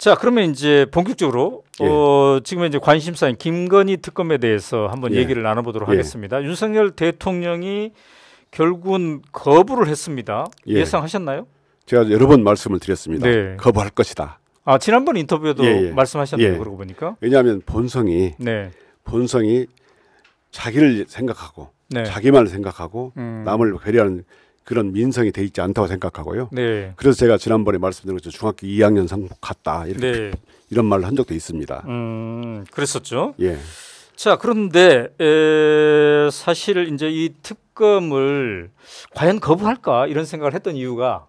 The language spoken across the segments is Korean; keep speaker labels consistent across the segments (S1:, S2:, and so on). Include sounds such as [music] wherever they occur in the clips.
S1: 자, 그러면 이제 본격적으로 예. 어, 지금 이제 관심사인 김건희 특검에 대해서 한번 예. 얘기를 나눠보도록 예. 하겠습니다. 윤석열 대통령이 결국은 거부를 했습니다. 예. 상하셨나요
S2: 제가 여러 번 말씀을 드렸습니다. 네. 거부할 것이다.
S1: 아, 지난번 인터뷰에도 예예. 예. 말씀하셨네요. 예. 그러고 보니까.
S2: 왜냐하면 본성이 네. 본성이 자기를 생각하고 네. 자기만 을 생각하고 음. 남을 배려하는 그런 민성이 돼 있지 않다고 생각하고요. 네. 그래서 제가 지난번에 말씀드린 것처럼 중학교 2학년 상복 같다 이렇게 네. 이런 말을 한 적도 있습니다. 음,
S1: 그랬었죠. 예. 자, 그런데 에, 사실 이제 이 특검을 과연 거부할까 이런 생각을 했던 이유가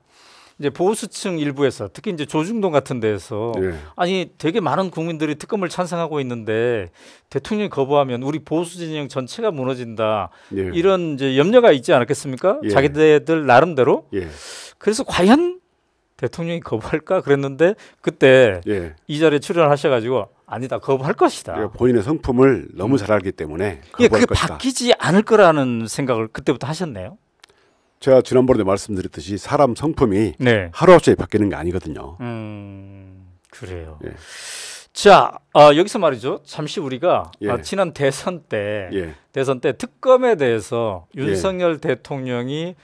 S1: 이제 보수층 일부에서 특히 이제 조중동 같은 데에서 예. 아니 되게 많은 국민들이 특검을 찬성하고 있는데 대통령이 거부하면 우리 보수 진영 전체가 무너진다 예. 이런 이제 염려가 있지 않았겠습니까? 예. 자기들
S2: 나름대로 예.
S1: 그래서 과연 대통령이 거부할까 그랬는데 그때 예. 이 자리에 출연하셔가지고 아니다 거부할 것이다. 그러니까
S2: 본인의 성품을 너무 잘 알기 때문에 예, 거부할 예, 그게 것이다. 바뀌지
S1: 않을 거라는 생각을 그때부터 하셨네요.
S2: 제가 지난번에 말씀드렸듯이 사람 성품이 네. 하루아침에 바뀌는 게 아니거든요.
S1: 음, 그래요. 예. 자 어, 여기서 말이죠. 잠시 우리가 아, 예. 아, 지난 대선 때 예. 대선 때 특검에 대해서 예. 윤석열 대통령이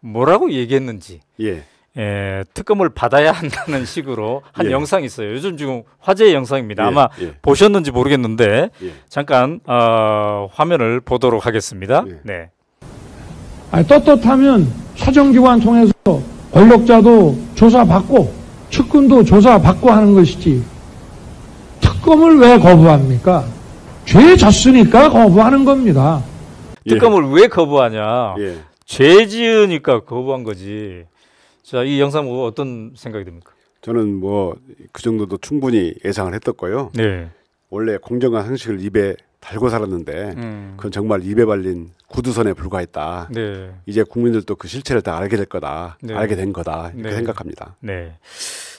S1: 뭐라고 얘기했는지 예. 예, 특검을 받아야 한다는 식으로 한 예. 영상이 있어요. 요즘 지금 화제의 영상입니다. 예, 아마 예. 보셨는지 모르겠는데 예. 잠깐 어, 화면을 보도록 하겠습니다. 네.
S2: 아니, 떳떳하면 사정기관 통해서 권력자도 조사받고 측근도 조사받고 하는 것이지 특검을 왜 거부합니까? 죄 졌으니까 거부하는 겁니다.
S1: 예. 특검을 왜 거부하냐? 예. 죄 지으니까 거부한 거지. 자, 이 영상 보고 어떤 생각이 듭니까?
S2: 저는 뭐 그 정도도 충분히 예상을 했었고요. 네. 원래 공정한 상식을 입에 달고 살았는데 음. 그건 정말 입에 발린 구두선에 불과했다. 네. 이제 국민들도 그 실체를 다 알게 될 거다. 네. 알게 된 거다. 이렇게 네. 생각합니다.
S1: 네.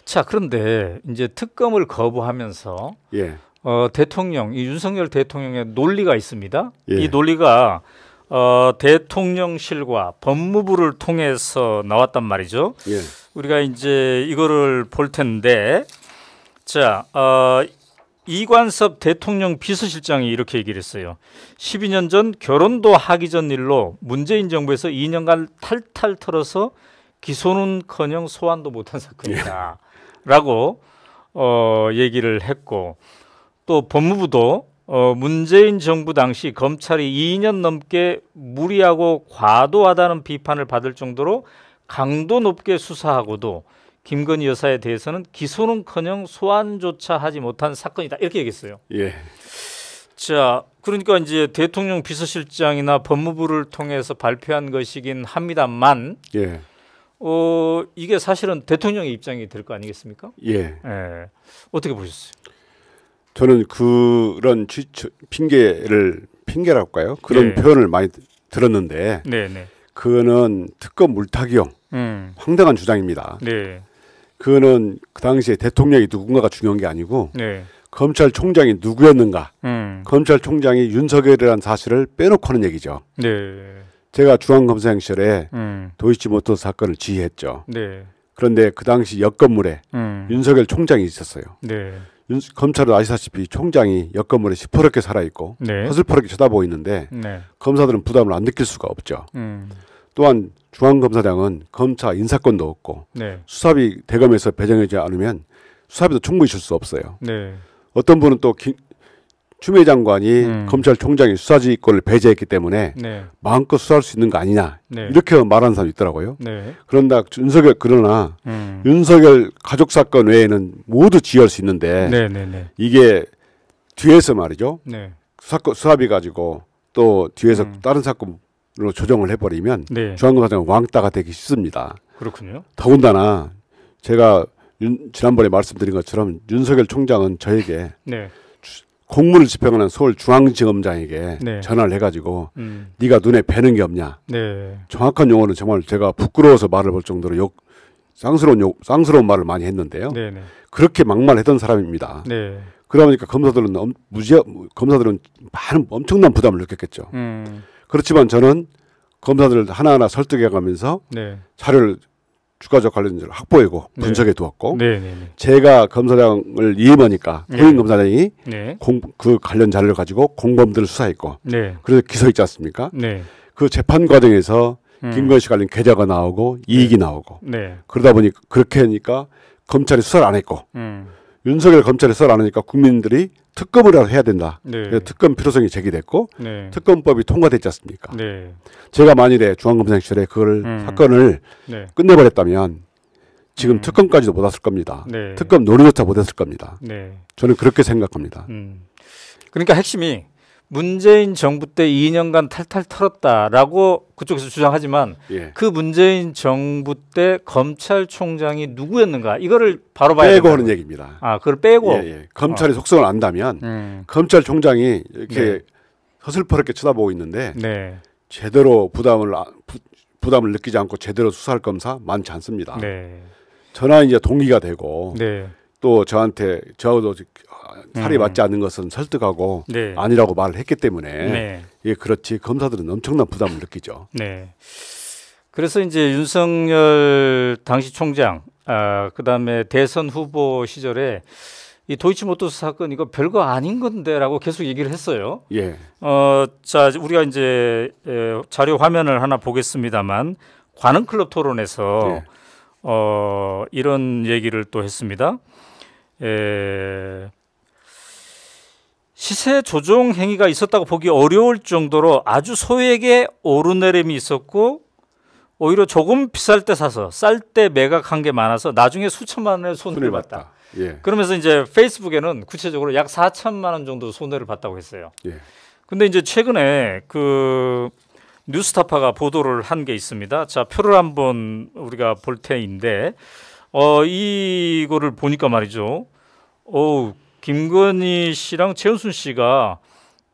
S1: 자 그런데 이제 특검을 거부하면서 예. 어, 대통령 이 윤석열 대통령의 논리가 있습니다. 예. 이 논리가 어, 대통령실과 법무부를 통해서 나왔단 말이죠. 예. 우리가 이제 이거를 볼 텐데 자 어, 이관섭 대통령 비서실장이 이렇게 얘기를 했어요. 12년 전 결혼도 하기 전 일로 문재인 정부에서 2년간 탈탈 털어서 기소는커녕 소환도 못한 사건이다. 예. 라고 어, 얘기를 했고 또 법무부도 어, 문재인 정부 당시 검찰이 2년 넘게 무리하고 과도하다는 비판을 받을 정도로 강도 높게 수사하고도 김건희 여사에 대해서는 기소는커녕 소환조차 하지 못한 사건이다 이렇게 얘기했어요. 예. 자, 그러니까 이제 대통령 비서실장이나 법무부를 통해서 발표한 것이긴 합니다만, 예. 어 이게 사실은 대통령의 입장이 될 거 아니겠습니까? 예. 예. 어떻게 보셨어요?
S2: 저는 그런 취, 핑계를 핑계랄까요? 그런 예. 표현을 많이 들었는데, 네네. 그는 특검 물타기용 음. 황당한 주장입니다. 네. 그거는 그 당시에 대통령이 누군가가 중요한 게 아니고 네. 검찰총장이 누구였는가 음. 검찰총장이 윤석열이라는 사실을 빼놓고는 하 얘기죠. 네. 제가 중앙검사장 시절에 음. 도이치모터 사건을 지휘했죠. 네. 그런데 그 당시 여건물에 음. 윤석열 총장이 있었어요. 네. 윤, 검찰은 아시다시피 총장이 여건물에 시퍼렇게 살아있고 네. 허슬퍼렇게 쳐다보고 있는데 네. 검사들은 부담을 안 느낄 수가 없죠. 음. 또한 중앙검사장은 검찰 인사권도 없고 네. 수사비 대검에서 배정하지 않으면 수사비도 충분히 줄 수 없어요. 네. 어떤 분은 또 기, 추미애 장관이 음. 검찰총장이 수사지휘권을 배제했기 때문에 네. 마음껏 수사할 수 있는 거 아니냐 네. 이렇게 말하는 사람이 있더라고요. 네. 그런다 윤석열 그러나 음. 윤석열 가족 사건 외에는 모두 지휘할 수 있는데 네, 이게 뒤에서 말이죠. 수사 수사비 가지고 또 뒤에서 음. 다른 사건 로 조정을 해버리면 네. 중앙검사장 왕따가 되기 쉽습니다. 그렇군요. 더군다나 제가 윤, 지난번에 말씀드린 것처럼 윤석열 총장은 저에게 네. 주, 공무를 집행하는 서울 중앙지검장에게 네. 전화를 해가지고 음. 네가 눈에 뵈는 게 없냐. 네. 정확한 용어는 정말 제가 부끄러워서 말을 볼 정도로 욕, 쌍스러운 욕, 쌍스러운 말을 많이 했는데요. 네, 네. 그렇게 막말했던 사람입니다. 그러다 보니까 검사들은 엄, 무지 검사들은 많은 엄청난 부담을 느꼈겠죠. 음. 그렇지만 저는 검사들을 하나하나 설득해 가면서 네. 자료를 주가적 관련자를 료 확보하고 네. 분석해 두었고 네, 네, 네. 제가 검사장을 이임하니까 고인 검사장이 공, 그 관련 자료를 가지고 공범들을 수사했고 그래서 기소했지 않습니까? 그 재판 과정에서 음. 김건희 씨 관련 계좌가 나오고 이익이 나오고 그러다 보니 그렇게 하니까 검찰이 수사를 안 했고 음. 윤석열 검찰에서 나누니까 국민들이 특검을 해야 된다. 네. 특검 필요성이 제기됐고 네. 특검법이 통과됐지 않습니까? 네. 제가 만일에 중앙검사 시절에 그걸 음. 사건을 네. 끝내버렸다면 지금 음. 특검까지도 못 왔을 겁니다. 네. 특검 논의조차 못 했을 겁니다. 네. 저는 그렇게 생각합니다. 음.
S1: 그러니까 핵심이
S2: 문재인
S1: 정부 때 2년간 탈탈 털었다라고 그쪽에서 주장하지만 예. 그 문재인 정부 때 검찰총장이 누구였는가 이거를 바로 봐야 빼고 하는 얘기입니다.
S3: 아,
S2: 그걸 빼고 예, 예. 검찰의 어. 아. 속성을 안다면 음. 검찰총장이 이렇게 네. 허슬퍼렇게 쳐다보고 있는데 네. 제대로 부담을 아, 부, 담을 느끼지 않고 제대로 수사할 검사 많지 않습니다. 네. 저나 이제 동기가 되고 네. 또 저한테 저도 살이 음. 맞지 않는 것은 설득하고 네. 아니라고 말을 했기 때문에 네. 예 그렇지 검사들은 엄청난 부담을 느끼죠.
S1: 네. 그래서 이제 윤석열 당시 총장 아, 그다음에 대선 후보 시절에 이 도이치모터스 사건 이거 별거 아닌 건데라고 계속 얘기를 했어요. 예. 어, 자 우리가 이제 자료 화면을 하나 보겠습니다만 관흥 클럽 토론에서 예. 어, 이런 얘기를 또 했습니다. 예, 시세 조정 행위가 있었다고 보기 어려울 정도로 아주 소액의 오르내림이 있었고 오히려 조금 비쌀 때 사서 쌀 때 매각한 게 많아서 나중에 수천만 원의 손해를 봤다. 예. 그러면서 이제 페이스북에는 구체적으로 약 4천만 원 정도 손해를 봤다고 했어요. 예. 근데 이제 최근에 그 뉴스타파가 보도를 한 게 있습니다. 자, 표를 한번 우리가 볼 테인데 어 이거를 보니까 말이죠. 어우 김건희 씨랑 최은순 씨가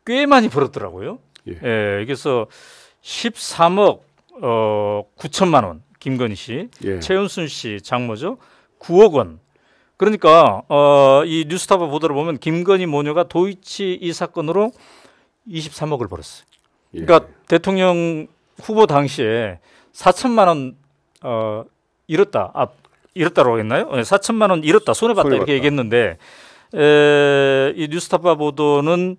S1: 꽤 많이 벌었더라고요. 예. 예 그래서 13억 어 9천만 원 김건희 씨, 예. 최은순 씨 장모죠. 9억 원. 그러니까 어, 이 뉴스타파 보도를 보면 김건희 모녀가 도이치 이 사건으로 23억을 벌었어요. 예. 그러니까 대통령 후보 당시에 4천만 원 어, 잃었다. 아, 잃었다고 했나요? 4천만 예, 원 잃었다. 손해봤다. 손해봤다. 이렇게 얘기했는데 에, 이 뉴스타파 보도는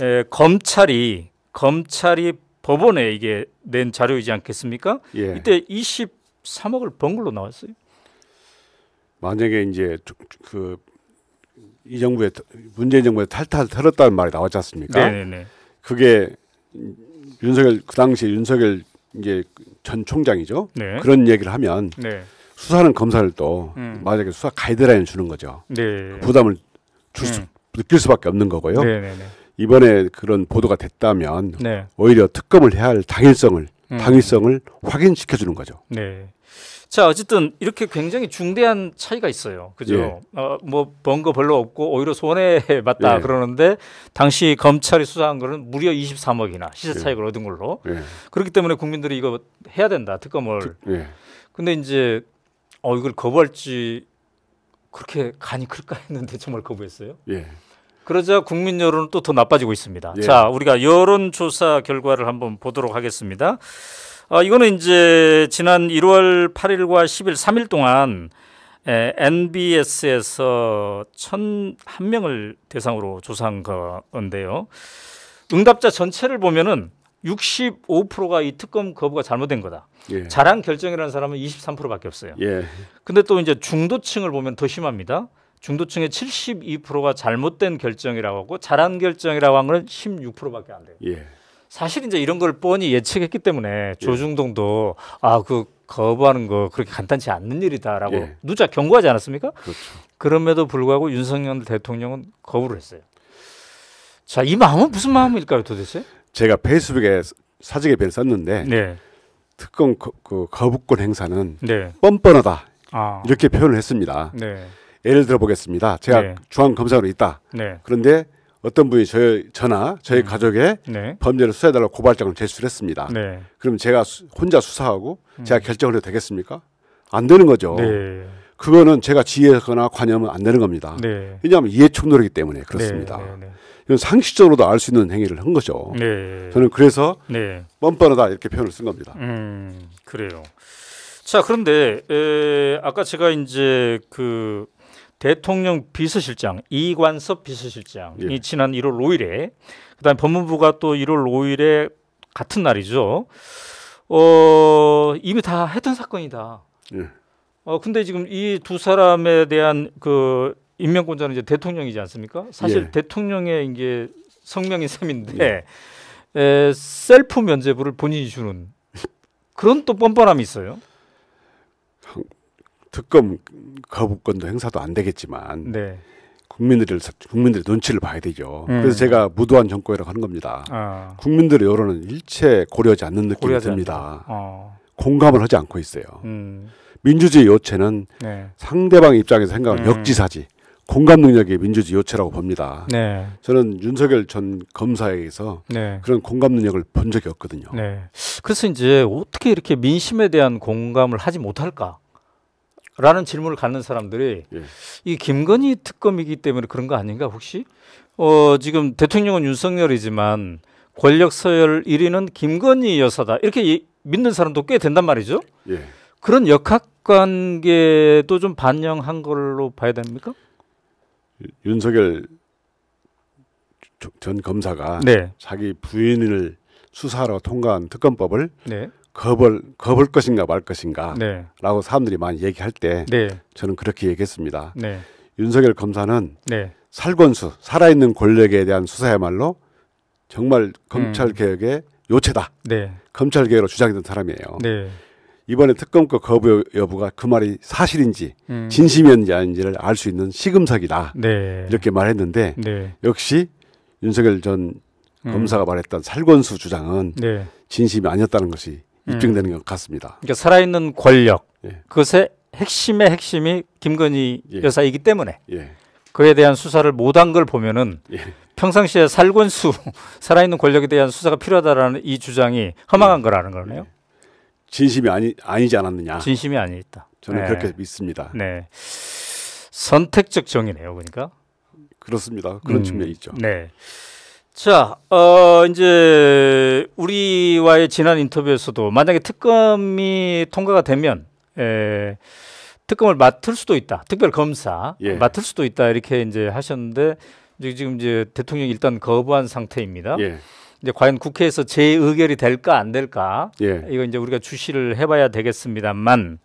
S1: 에, 검찰이 검찰이 법원에 이게 낸 자료이지 않겠습니까? 예. 이때 23억을 번 걸로 나왔어요.
S2: 만약에 이제 그 이 정부에 문재인 정부에 탈탈 털었다는 말이 나왔지 않습니까? 네네네. 그게 윤석열 그당시 윤석열 이제 전 총장이죠. 네. 그런 얘기를 하면 네. 수사는 검사를 또 음. 만약에 수사 가이드라인을 주는 거죠. 네. 그 부담을 줄 수, 음. 느낄 수밖에 없는 거고요. 네네네. 네, 네. 이번에 그런 보도가 됐다면 네. 오히려 특검을 해야 할 당일성을 음. 당일성을 확인시켜 주는 거죠.
S3: 네.
S1: 자 어쨌든 이렇게 굉장히 중대한 차이가 있어요. 그죠? 예. 어뭐번 거 별로 없고 오히려 손해 맞다 [laughs] 예. 그러는데 당시 검찰이 수사한 거는 무려 23억이나 시세 예. 차익을 예. 얻은 걸로. 예. 그렇기 때문에 국민들이 이거 해야 된다 특검을. 예. 근데 이제 어 이걸 거부할지 그렇게 간이 클까 했는데 정말 거부했어요. 예. 그러자 국민 여론은 또 더 나빠지고 있습니다. 예. 자, 우리가 여론조사 결과를 한번 보도록 하겠습니다. 아, 이거는 이제 지난 1월 8일과 10일, 3일 동안 에, NBS에서 1,001명을 대상으로 조사한 건데요. 응답자 전체를 보면은 65%가 이 특검 거부가 잘못된 거다. 예. 자랑 결정이라는 사람은 23%밖에 없어요. 예. 근데 또 이제 중도층을 보면 더 심합니다. 중도층의 72%가 잘못된 결정이라고 하고 잘한 결정이라고 한 거는 16%밖에 안 돼요. 예. 사실 이제 이런 걸 뻔히 예측했기 때문에 예. 조중동도 아 그 거부하는 거 그렇게 간단치 않는 일이다라고 예. 누차 경고하지 않았습니까? 그렇죠. 그럼에도 불구하고 윤석열 대통령은 거부를 했어요. 자, 이 마음은 무슨 마음일까요, 도대체?
S2: 제가 페이스북에 사직의 배를 썼는데 네. 특검 거, 그 거부권 행사는 네. 뻔뻔하다 아. 이렇게 표현을 했습니다. 네. 예를 들어 보겠습니다. 제가 네. 중앙 검사로 있다. 네. 그런데 어떤 분이 저의 전화, 저희 음. 가족의 네. 범죄를 수사해달라고 고발장을 제출 했습니다. 그럼 제가 수, 혼자 수사하고 음. 제가 결정을 해도 되겠습니까? 안 되는 거죠. 그거는 제가 지휘하거나 관여하면 안 되는 겁니다. 네. 왜냐하면 이해충돌이기 때문에 그렇습니다. 네, 네, 네, 네. 이건 상식적으로도 알 수 있는 행위를 한 거죠. 저는 그래서 뻔뻔하다 이렇게 표현을 쓴 겁니다. 음,
S3: 그래요.
S1: 자 그런데 에, 아까 제가 이제 그 대통령 비서실장 이관섭 비서실장이 예. 지난 1월 5일에 그다음 에 법무부가 또 1월 5일에 같은 날이죠. 어 이미 다 했던 사건이다. 예. 어 근데 지금 이 두 사람에 대한 그 임명권자는 이제 대통령이지 않습니까? 사실 예. 대통령의 이제 성명인 셈인데 예. 에, 셀프 면제부를 본인이 주는 그런 또 뻔뻔함이 있어요.
S2: 특검 거부권도 행사도 안 되겠지만 네. 국민들을 국민들의 눈치를 봐야 되죠. 음. 그래서 제가 무도한 정권이라고 하는 겁니다. 아. 국민들의 여론은 일체 고려하지 않는 느낌이 듭니다. 어. 공감을 하지 않고 있어요. 음. 민주주의 요체는 네. 상대방 입장에서 생각하는 음. 역지사지 공감 능력이 민주주의 요체라고 봅니다. 네. 저는 윤석열 전 검사에게서 네. 그런 공감 능력을 본 적이 없거든요. 네.
S1: 그래서 이제 어떻게 이렇게 민심에 대한 공감을 하지 못할까? 라는 질문을 갖는 사람들이 예. 이 김건희 특검이기 때문에 그런 거 아닌가 혹시? 어, 지금 대통령은 윤석열이지만 권력 서열 1위는 김건희 여사다. 이렇게 믿는 사람도 꽤 된단 말이죠. 예. 그런 역학관계도 좀 반영한 걸로 봐야 됩니까?
S2: 윤석열 전 검사가 네. 자기 부인을 수사로 통과한 특검법을 네. 거부할, 거부 것인가 말 것인가라고 네. 사람들이 많이 얘기할 때 네. 저는 그렇게 얘기했습니다. 네. 윤석열 검사는 네. 살권수 살아있는 권력에 대한 수사야말로 정말 검찰 개혁의 음. 요체다. 검찰 개혁으로 주장했던 사람이에요. 이번에 특검과 거부 여부가 그 말이 사실인지 음. 진심이었는지 아닌지를 알 수 있는 시금석이다. 네. 이렇게 말했는데 네. 역시 윤석열 전 음. 검사가 말했던 살권수 주장은 네. 진심이 아니었다는 것이 음. 입증되는 음. 것 같습니다. 그러니까 살아있는 권력 예.
S1: 그것의 핵심의 핵심이 김건희 예. 여사이기 때문에 예. 그에 대한 수사를 못 한 걸 보면은 예. 평상시에 살권수 [laughs] 살아있는 권력에 대한 수사가 필요하다라는 이 주장이 허망한 거라는 거네요. 예. 진심이 아니 아니지 않았느냐. 진심이 아니었다. 저는 네. 그렇게 믿습니다. 네. 선택적 정의네요, 그러니까.
S2: 그렇습니다. 그런 음, 측면이 있죠. 네.
S1: 자, 어, 이제 우리와의 지난 인터뷰에서도 만약에 특검이 통과가 되면 에, 특검을 맡을 수도 있다. 특별 검사 예. 맡을 수도 있다. 이렇게 이제 하셨는데 이제 지금 이제 대통령이 일단 거부한 상태입니다. 예. 이제 과연 국회에서 재의결이 될까 안 될까 예. 이거 이제 우리가 주시를 해봐야 되겠습니다만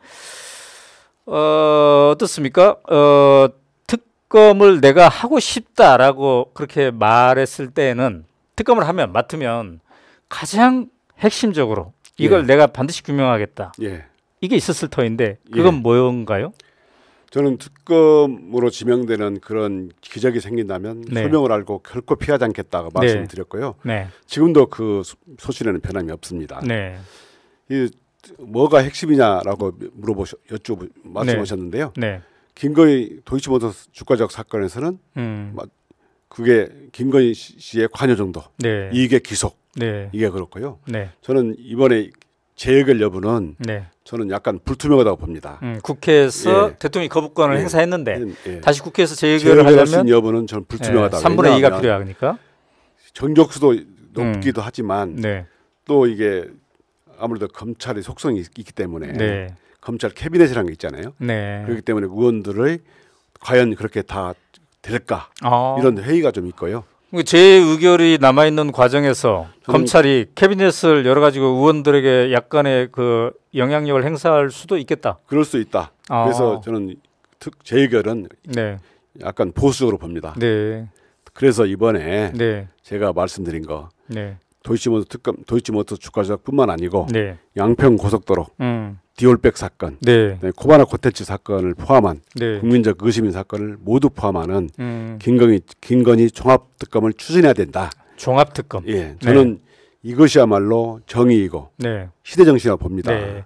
S1: 어, 어떻습니까? 어, 특검을 내가 하고 싶다라고 그렇게 말했을 때에는 특검을 하면 맡으면 가장 핵심적으로 이걸 예. 내가 반드시 규명하겠다. 예. 이게 있었을 터인데 그건 예. 뭔가요?
S2: 저는 특검으로 지명되는 그런 기적이 생긴다면 네. 소명을 알고 결코 피하지 않겠다고 네. 말씀드렸고요. 네. 지금도 그 소신에는 변함이 없습니다. 네. 이 뭐가 핵심이냐라고 물어보셔 여쭤 말씀하셨는데요. 네. 네. 김건희 도이치모터 주가적 사건에서는 음. 그게 김건희 씨의 관여 정도 이게 기속 이게 그렇고요. 저는 이번에 재역의 여부는 네. 저는 약간 불투명하다고 봅니다.
S1: 음, 국회에서 예. 대통령이 거부권을 예. 행사했는데 음, 예. 다시 국회에서 재역을 하려면 여부는 저는 불투명하다. 예. 3분의 2가
S2: 필요하니까 정적수도 높기도 음. 하지만 네. 또 이게 아무래도 검찰의 속성이 있기 때문에 네. 검찰 캐비넷이라는 게 있잖아요. 네. 그렇기 때문에 의원들의 과연 그렇게 다 될까 아. 이런 회의가 좀 있고요.
S1: 그러니까 제 의결이 남아 있는 과정에서 검찰이 캐비넷을 여러 가지 의원들에게 약간의 그 영향력을 행사할
S2: 수도 있겠다. 그럴 수 있다. 아. 그래서 저는 특, 제 의결은 네. 약간 보수적으로 봅니다. 네. 그래서 이번에 네. 제가 말씀드린 거 네. 도이치모터 특검 도이치모터 주가 조작뿐만 아니고 네. 양평 고속도로 음. 디올백 사건, 네. 코바나 코텐츠 사건을 포함한 네. 국민적 의심인 사건을 모두 포함하는 음. 김건희 김건희 종합 특검을 추진해야 된다.
S1: 종합 특검. 예, 저는
S2: 네. 이것이야말로 정의이고 네. 시대 정신이라 고 봅니다. 네.